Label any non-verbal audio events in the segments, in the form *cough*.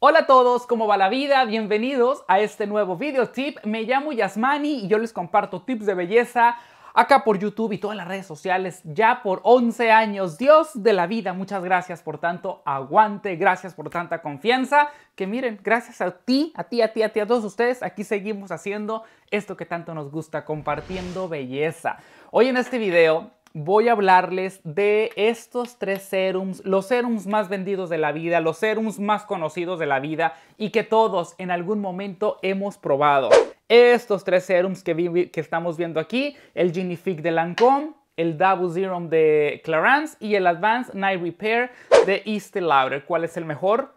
Hola a todos, ¿cómo va la vida? Bienvenidos a este nuevo video tip. Me llamo Yasmani y yo les comparto tips de belleza acá por YouTube y todas las redes sociales ya por 11 años. Dios de la vida, muchas gracias por tanto aguante, gracias por tanta confianza. Que miren, gracias a ti, a ti, a ti, a ti, a todos ustedes, aquí seguimos haciendo esto que tanto nos gusta, compartiendo belleza. Hoy en este video voy a hablarles de estos tres serums, los serums más vendidos de la vida, los serums más conocidos de la vida y que todos en algún momento hemos probado. Estos tres serums que, estamos viendo aquí, el Genifique de Lancôme, el Double Serum de Clarins y el Advanced Night Repair de Estée Lauder. ¿Cuál es el mejor?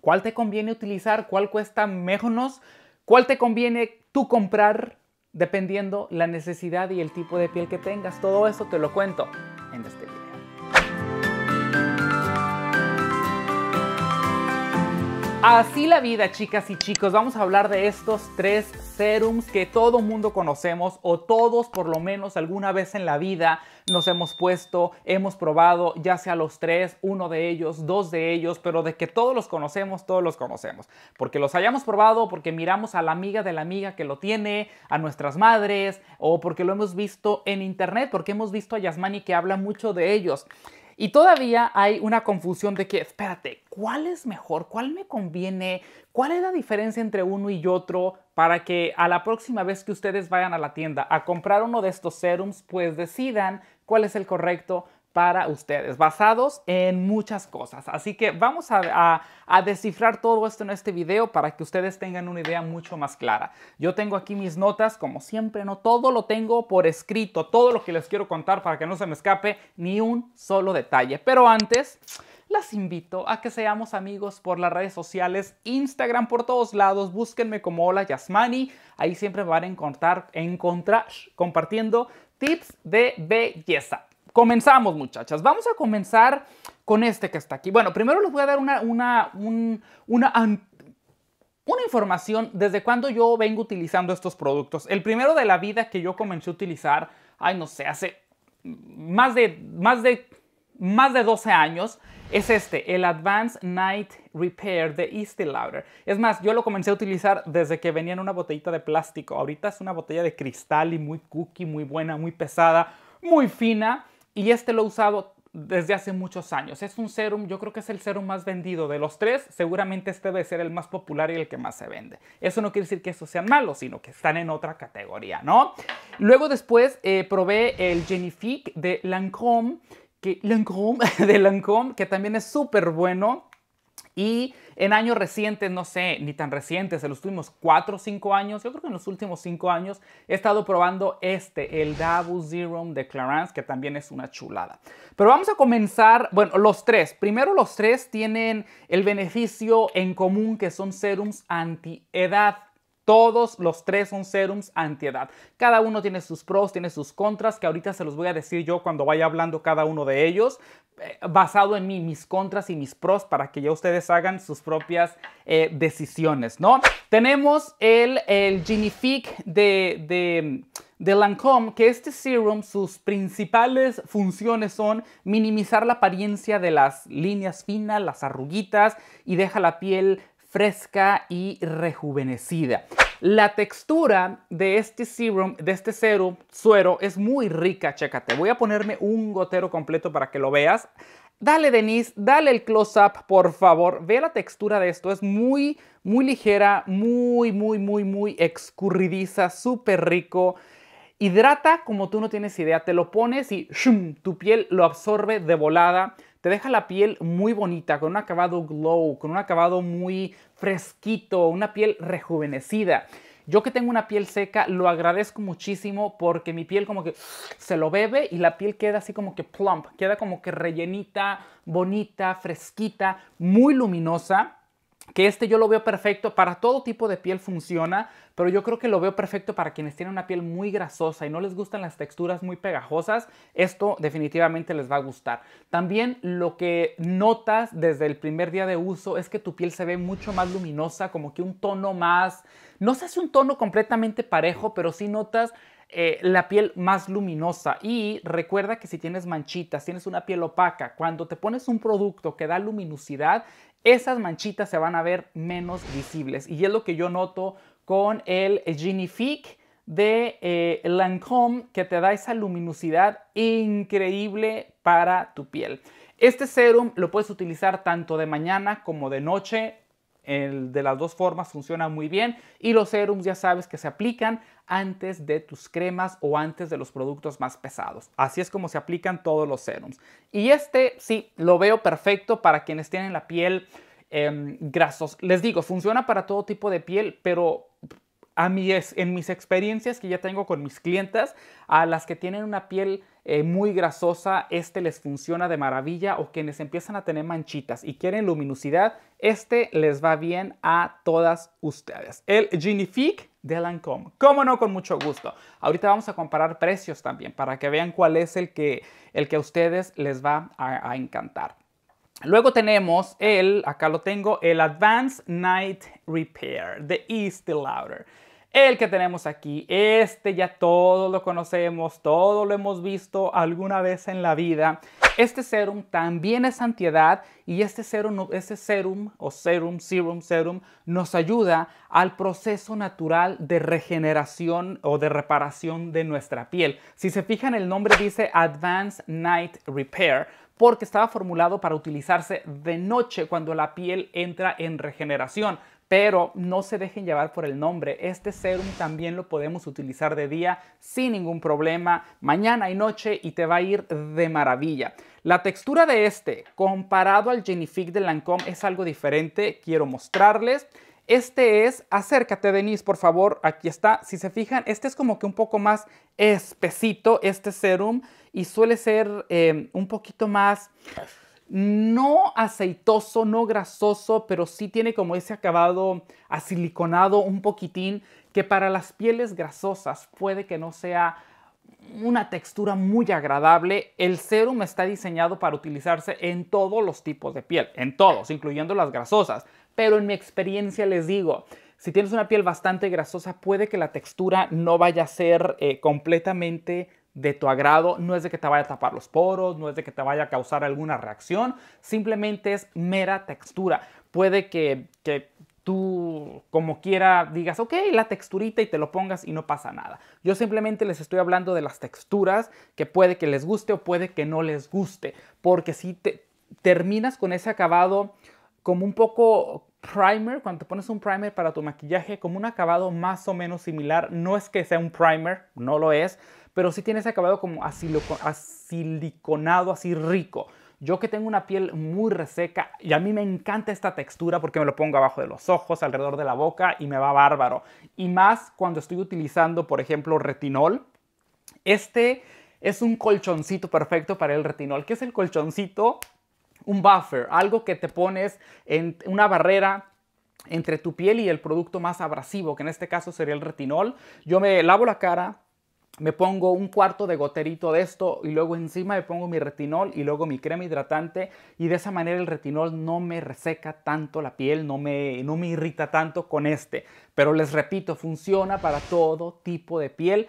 ¿Cuál te conviene utilizar? ¿Cuál cuesta menos? ¿Cuál te conviene tú comprar? dependiendo la necesidad y el tipo de piel que tengas. Todo eso te lo cuento en este video. Así la vida, chicas y chicos. Vamos a hablar de estos tres serums que todo mundo conocemos o todos por lo menos alguna vez en la vida nos hemos puesto, hemos probado, ya sea los tres, uno de ellos, dos de ellos, pero de que todos los conocemos, todos los conocemos. Porque los hayamos probado, porque miramos a la amiga de la amiga que lo tiene, a nuestras madres, o porque lo hemos visto en internet, porque hemos visto a Yasmani que habla mucho de ellos. Y todavía hay una confusión de que, espérate, ¿cuál es mejor? ¿Cuál me conviene? ¿Cuál es la diferencia entre uno y otro? Para que a la próxima vez que ustedes vayan a la tienda a comprar uno de estos serums, pues decidan cuál es el correcto para ustedes, basados en muchas cosas. Así que vamos a, descifrar todo esto en este video para que ustedes tengan una idea mucho más clara. Yo tengo aquí mis notas, como siempre, no todo lo tengo por escrito, todo lo que les quiero contar para que no se me escape ni un solo detalle. Pero antes, las invito a que seamos amigos por las redes sociales, Instagram por todos lados, búsquenme como Hola Yasmani, ahí siempre van a encontrar, encontrar compartiendo tips de belleza comenzamos muchachas. Vamos a comenzar con este que está aquí. Bueno, primero les voy a dar una, una, una, información desde cuando yo vengo utilizando estos productos. El primero de la vida que yo comencé a utilizar, ay no sé, hace más de, más de, más de 12 años, es este, el Advanced Night Repair de Estee Lauder. Es más, yo lo comencé a utilizar desde que venía en una botellita de plástico. Ahorita es una botella de cristal y muy cookie, muy buena, muy pesada, muy fina y este lo he usado desde hace muchos años. Es un serum, yo creo que es el serum más vendido de los tres. Seguramente este debe ser el más popular y el que más se vende. Eso no quiere decir que estos sean malos, sino que están en otra categoría, ¿no? Luego después eh, probé el Genifique de Lancôme, que, Lancôme, *laughs* de Lancôme, que también es súper bueno. Y en años recientes, no sé, ni tan recientes, se los tuvimos 4 o 5 años, yo creo que en los últimos 5 años he estado probando este, el Davos Serum de Clarence, que también es una chulada. Pero vamos a comenzar, bueno, los tres. Primero los tres tienen el beneficio en común que son serums anti-edad. Todos los tres son serums antiedad. Cada uno tiene sus pros, tiene sus contras, que ahorita se los voy a decir yo cuando vaya hablando cada uno de ellos, eh, basado en mí, mis contras y mis pros, para que ya ustedes hagan sus propias eh, decisiones, ¿no? Tenemos el, el de, de de Lancome que este serum, sus principales funciones son minimizar la apariencia de las líneas finas, las arruguitas y deja la piel fresca y rejuvenecida. La textura de este serum, de este serum, suero, es muy rica, chécate. Voy a ponerme un gotero completo para que lo veas. Dale, Denise, dale el close-up, por favor. Ve la textura de esto. Es muy, muy ligera, muy, muy, muy, muy escurridiza, súper rico. Hidrata como tú no tienes idea. Te lo pones y tu piel lo absorbe de volada te deja la piel muy bonita, con un acabado glow, con un acabado muy fresquito, una piel rejuvenecida. Yo que tengo una piel seca, lo agradezco muchísimo porque mi piel como que se lo bebe y la piel queda así como que plump, queda como que rellenita, bonita, fresquita, muy luminosa que este yo lo veo perfecto, para todo tipo de piel funciona, pero yo creo que lo veo perfecto para quienes tienen una piel muy grasosa y no les gustan las texturas muy pegajosas, esto definitivamente les va a gustar. También lo que notas desde el primer día de uso es que tu piel se ve mucho más luminosa, como que un tono más, no sé si un tono completamente parejo, pero sí notas eh, la piel más luminosa. Y recuerda que si tienes manchitas, tienes una piel opaca, cuando te pones un producto que da luminosidad, esas manchitas se van a ver menos visibles. Y es lo que yo noto con el Genifique de Lancome. Eh, Lancôme que te da esa luminosidad increíble para tu piel. Este serum lo puedes utilizar tanto de mañana como de noche de las dos formas funciona muy bien y los serums ya sabes que se aplican antes de tus cremas o antes de los productos más pesados. Así es como se aplican todos los serums. Y este sí, lo veo perfecto para quienes tienen la piel eh, grasos. Les digo, funciona para todo tipo de piel, pero a mí es, en mis experiencias que ya tengo con mis clientas, a las que tienen una piel eh, muy grasosa, este les funciona de maravilla o quienes empiezan a tener manchitas y quieren luminosidad, este les va bien a todas ustedes. El Genifique de Lancome. Cómo no, con mucho gusto. Ahorita vamos a comparar precios también para que vean cuál es el que, el que a ustedes les va a, encantar. Luego tenemos el, acá lo tengo, el Advanced Night Repair de Estée Lauder. El que tenemos aquí, este ya todos lo conocemos, todo lo hemos visto alguna vez en la vida. Este serum también es antiedad y este serum, este serum o serum, serum, serum nos ayuda al proceso natural de regeneración o de reparación de nuestra piel. Si se fijan, el nombre dice Advanced Night Repair porque estaba formulado para utilizarse de noche cuando la piel entra en regeneración pero no se dejen llevar por el nombre. Este serum también lo podemos utilizar de día sin ningún problema, mañana y noche y te va a ir de maravilla. La textura de este comparado al Genifique de Lancôme es algo diferente, quiero mostrarles. Este es, acércate Denise, por favor, aquí está. Si se fijan, este es como que un poco más espesito, este serum, y suele ser eh, un poquito más no aceitoso, no grasoso, pero sí tiene como ese acabado asiliconado un poquitín que para las pieles grasosas puede que no sea una textura muy agradable. El serum está diseñado para utilizarse en todos los tipos de piel, en todos, incluyendo las grasosas. Pero en mi experiencia les digo, si tienes una piel bastante grasosa, puede que la textura no vaya a ser eh, completamente de tu agrado, no es de que te vaya a tapar los poros, no es de que te vaya a causar alguna reacción, simplemente es mera textura. Puede que, tú como quiera digas, ok, la texturita y te lo pongas y no pasa nada. Yo simplemente les estoy hablando de las texturas que puede que les guste o puede que no les guste, porque si te terminas con ese acabado como un poco primer, cuando te pones un primer para tu maquillaje, como un acabado más o menos similar, no es que sea un primer, no lo es, pero sí tiene ese acabado como asiliconado, así rico. Yo que tengo una piel muy reseca y a mí me encanta esta textura porque me lo pongo abajo de los ojos, alrededor de la boca y me va bárbaro. Y más cuando estoy utilizando, por ejemplo, retinol. Este es un colchoncito perfecto para el retinol. ¿Qué es el colchoncito? Un buffer, algo que te pones en una barrera entre tu piel y el producto más abrasivo, que en este caso sería el retinol. Yo me lavo la cara, me pongo un cuarto de goterito de esto y luego encima me pongo mi retinol y luego mi crema hidratante y de esa manera el retinol no me reseca tanto la piel, no me, no me irrita tanto con este. Pero les repito, funciona para todo tipo de piel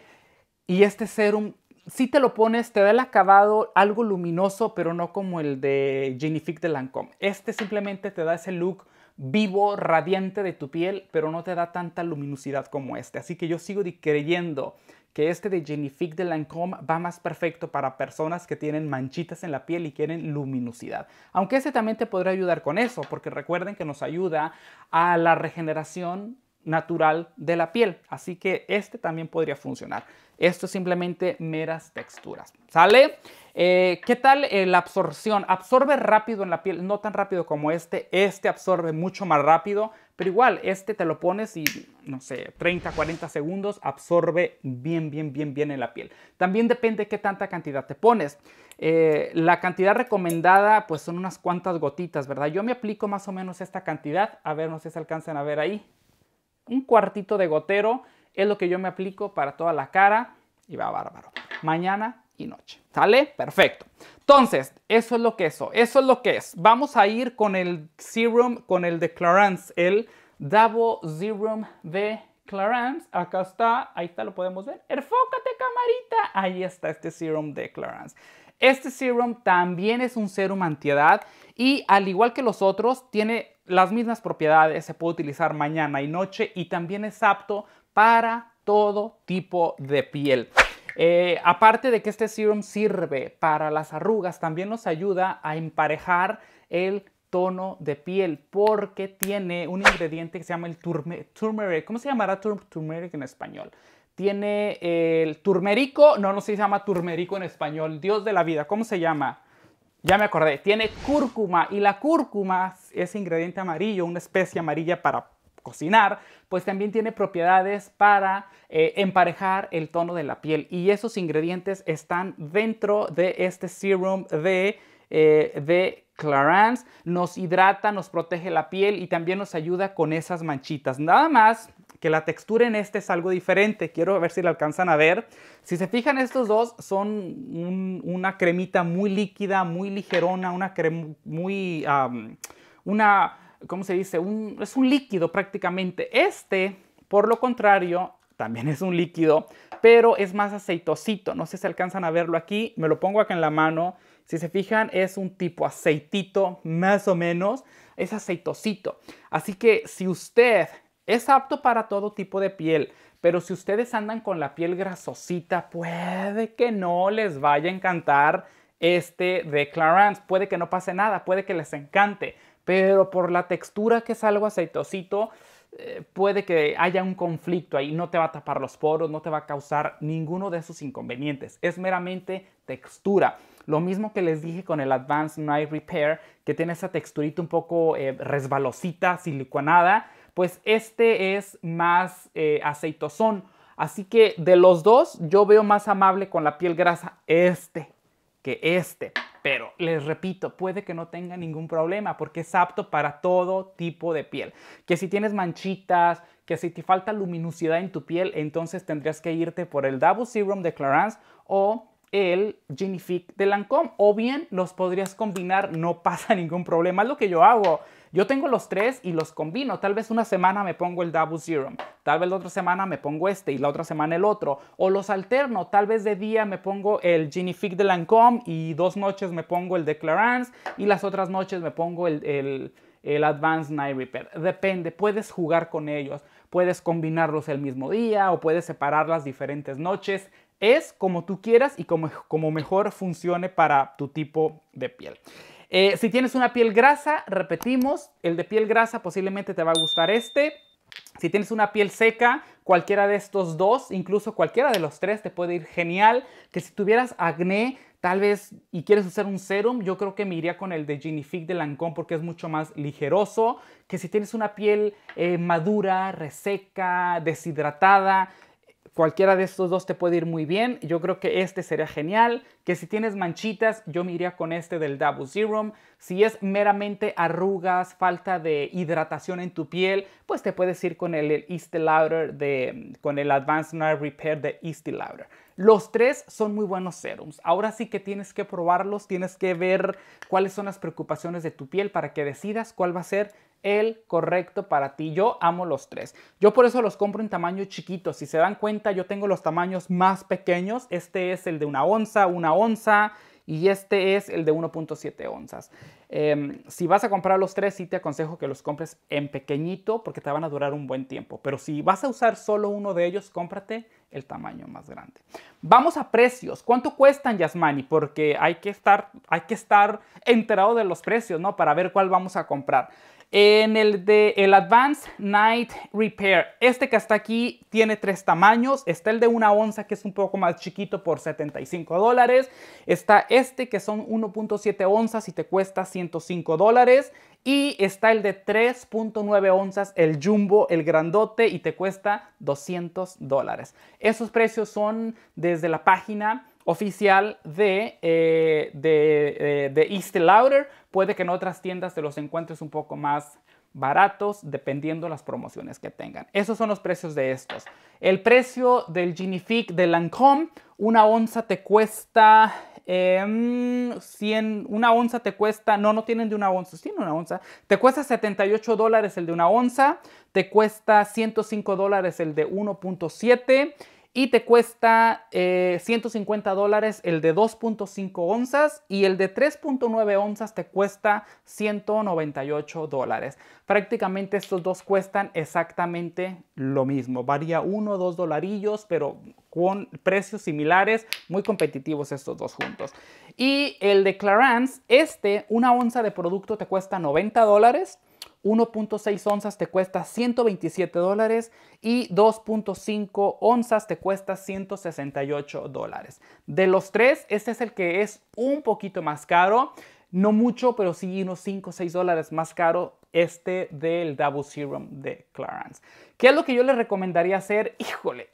y este serum si te lo pones, te da el acabado algo luminoso, pero no como el de Genifique de Lancôme. Este simplemente te da ese look vivo, radiante de tu piel, pero no te da tanta luminosidad como este. Así que yo sigo creyendo que este de Genifique de Lancôme va más perfecto para personas que tienen manchitas en la piel y quieren luminosidad. Aunque este también te podría ayudar con eso, porque recuerden que nos ayuda a la regeneración natural de la piel. Así que este también podría funcionar. Esto es simplemente meras texturas. ¿Sale? Eh, ¿Qué tal eh, la absorción? Absorbe rápido en la piel, no tan rápido como este. Este absorbe mucho más rápido, pero igual, este te lo pones y, no sé, 30, 40 segundos, absorbe bien, bien, bien, bien en la piel. También depende qué tanta cantidad te pones. Eh, la cantidad recomendada, pues son unas cuantas gotitas, ¿verdad? Yo me aplico más o menos esta cantidad. A ver, no sé si alcanzan a ver ahí. Un cuartito de gotero es lo que yo me aplico para toda la cara y va bárbaro. Mañana noche. ¿Sale? Perfecto. Entonces, eso es lo que eso, eso es lo que es. Vamos a ir con el serum, con el de Clarence, el Davo Serum de Clarence. Acá está, ahí está, lo podemos ver. Enfócate, camarita. Ahí está este serum de Clarence. Este serum también es un serum antiedad y al igual que los otros tiene las mismas propiedades, se puede utilizar mañana y noche y también es apto para todo tipo de piel. Eh, aparte de que este serum sirve para las arrugas, también nos ayuda a emparejar el tono de piel porque tiene un ingrediente que se llama el turmeric. ¿Cómo se llamará turmeric en español? Tiene el turmerico, no, no sé si se llama turmerico en español, Dios de la vida, ¿cómo se llama? Ya me acordé, tiene cúrcuma y la cúrcuma es ingrediente amarillo, una especie amarilla para cocinar, pues también tiene propiedades para eh, emparejar el tono de la piel. Y esos ingredientes están dentro de este serum de, eh, de clarance Nos hidrata, nos protege la piel y también nos ayuda con esas manchitas. Nada más que la textura en este es algo diferente. Quiero ver si la alcanzan a ver. Si se fijan, estos dos son una cremita muy líquida, muy ligerona, una crema muy... una ¿cómo se dice? es un líquido prácticamente. Este, por lo contrario, también es un líquido, pero es más aceitosito. No sé si alcanzan a verlo aquí. Me lo pongo acá en la mano. Si se fijan, es un tipo aceitito, más o menos. Es aceitosito. Así que si usted es apto para todo tipo de piel, pero si ustedes andan con la piel grasosita, puede que no les vaya a encantar este de Clarence. Puede que no pase nada, puede que les encante pero por la textura que es algo aceitosito, eh, puede que haya un conflicto ahí, no te va a tapar los poros, no te va a causar ninguno de esos inconvenientes, es meramente textura. Lo mismo que les dije con el Advanced Night Repair, que tiene esa texturita un poco eh, resbalosita, siliconada, pues este es más eh, aceitosón. Así que de los dos, yo veo más amable con la piel grasa este que este. Pero les repito, puede que no tenga ningún problema porque es apto para todo tipo de piel. Que si tienes manchitas, que si te falta luminosidad en tu piel, entonces tendrías que irte por el Double Serum de Clarins o el Genifique de Lancome. O bien los podrías combinar, no *laughs* pasa ningún problema. Es lo que yo hago. Yo tengo los tres y los combino. Tal vez una semana me pongo el Double Serum, tal vez la otra semana me pongo este y la otra semana el otro. O los alterno, tal vez de día me pongo el Genifique de Lancome y dos noches me pongo el de y las otras noches me pongo el, Advanced Night Repair. Depende, puedes jugar con ellos, puedes combinarlos el mismo día o puedes separar las diferentes noches. Es como tú quieras y como mejor funcione para tu tipo de piel. Eh, si tienes una piel grasa, repetimos, el de piel grasa posiblemente te va a gustar este. Si tienes una piel seca, cualquiera de estos dos, incluso cualquiera de los tres te puede ir genial. Que si tuvieras acné, tal vez y quieres usar un serum, yo creo que me iría con el de Genifique de Lancôme porque es mucho más ligeroso. Que si tienes una piel eh, madura, reseca, deshidratada, cualquiera de estos dos te puede ir muy bien. Yo creo que este sería genial. Que si tienes manchitas, yo me iría con este del Double Serum. Si es meramente arrugas, falta de hidratación en tu piel, pues te puedes ir con el, Estee Lauder de, con el Advanced Night Repair de Easty Lauder. Los tres son muy buenos serums. Ahora sí que tienes que probarlos, tienes que ver cuáles son las preocupaciones de tu piel para que decidas cuál va a ser el correcto para ti. Yo amo los tres. Yo por eso los compro en tamaño chiquito. Si se dan cuenta, yo tengo los tamaños más pequeños. Este es el de una onza, una onza y este es el de 1.7 onzas. Em, si vas a comprar los tres, sí te aconsejo que los compres en pequeñito porque te van a durar un buen tiempo. Pero si vas a usar solo uno de ellos, cómprate el tamaño más grande. Vamos a precios. ¿Cuánto cuestan, Yasmani? Porque hay que estar, hay que estar enterado de los precios, ¿no? Para ver cuál vamos a comprar. En el de el Advanced Night Repair, este que está aquí tiene tres tamaños. Está el de una onza que es un poco más chiquito por 75 dólares. Está este que son 1.7 onzas y te cuesta 105 dólares. Y está el de 3.9 onzas, el jumbo, el grandote y te cuesta 200 dólares. Esos precios son desde la página oficial de, eh, de, eh, de, East Lauder. Puede que en otras tiendas te los encuentres un poco más baratos dependiendo las promociones que tengan. Esos son los precios de estos. El precio del Ginifique de Lancôme, una onza te cuesta 100, em, una onza te cuesta, no, no tienen de una onza, tienen una onza, te cuesta 78 dólares el de una onza, te cuesta 105 dólares el de 1.7 y te cuesta 150 eh, dólares el de 2.5 onzas y el de 3.9 onzas te cuesta 198 dólares. Prácticamente estos dos cuestan exactamente lo mismo, varía 1 o 2 dolarillos, pero con precios similares, muy competitivos estos dos juntos. Y el de Clarence, este, una onza de producto te cuesta 90 dólares 1.6 onzas te cuesta 127 dólares y 2.5 onzas te cuesta 168 dólares. De los tres, este es el que es un poquito más caro. No mucho, pero sí unos 5 o 6 dólares más caro este del Double Serum de Clarence. ¿Qué es lo que yo les recomendaría hacer? Híjole,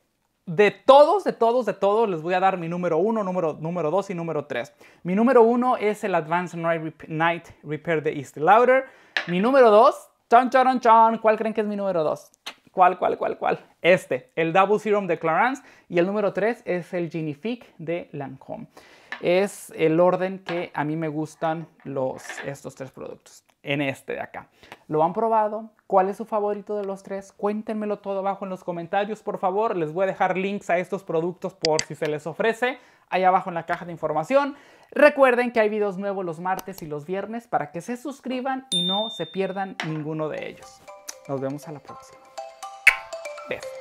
de todos, de todos, de todos, les voy a dar mi número uno, número, número y número tres. Mi número uno es el Advanced Night, Repair de East Lauder. Mi número dos chon, chon, chon, ¿cuál creen que es mi número dos? ¿Cuál, cuál, cuál, cuál? Este, el Double Serum de Clarence. Y el número tres es el Genifique de Lancome. Es el orden que a mí me gustan los, estos tres productos en este de acá. ¿Lo han probado? ¿Cuál es su favorito de los tres? Cuéntenmelo todo abajo en los comentarios, por favor. Les voy a dejar links a estos productos por si se les ofrece ahí abajo en la caja de información. Recuerden que hay videos nuevos los martes y los viernes para que se suscriban y no se pierdan ninguno de ellos. Nos vemos a la próxima. Besos.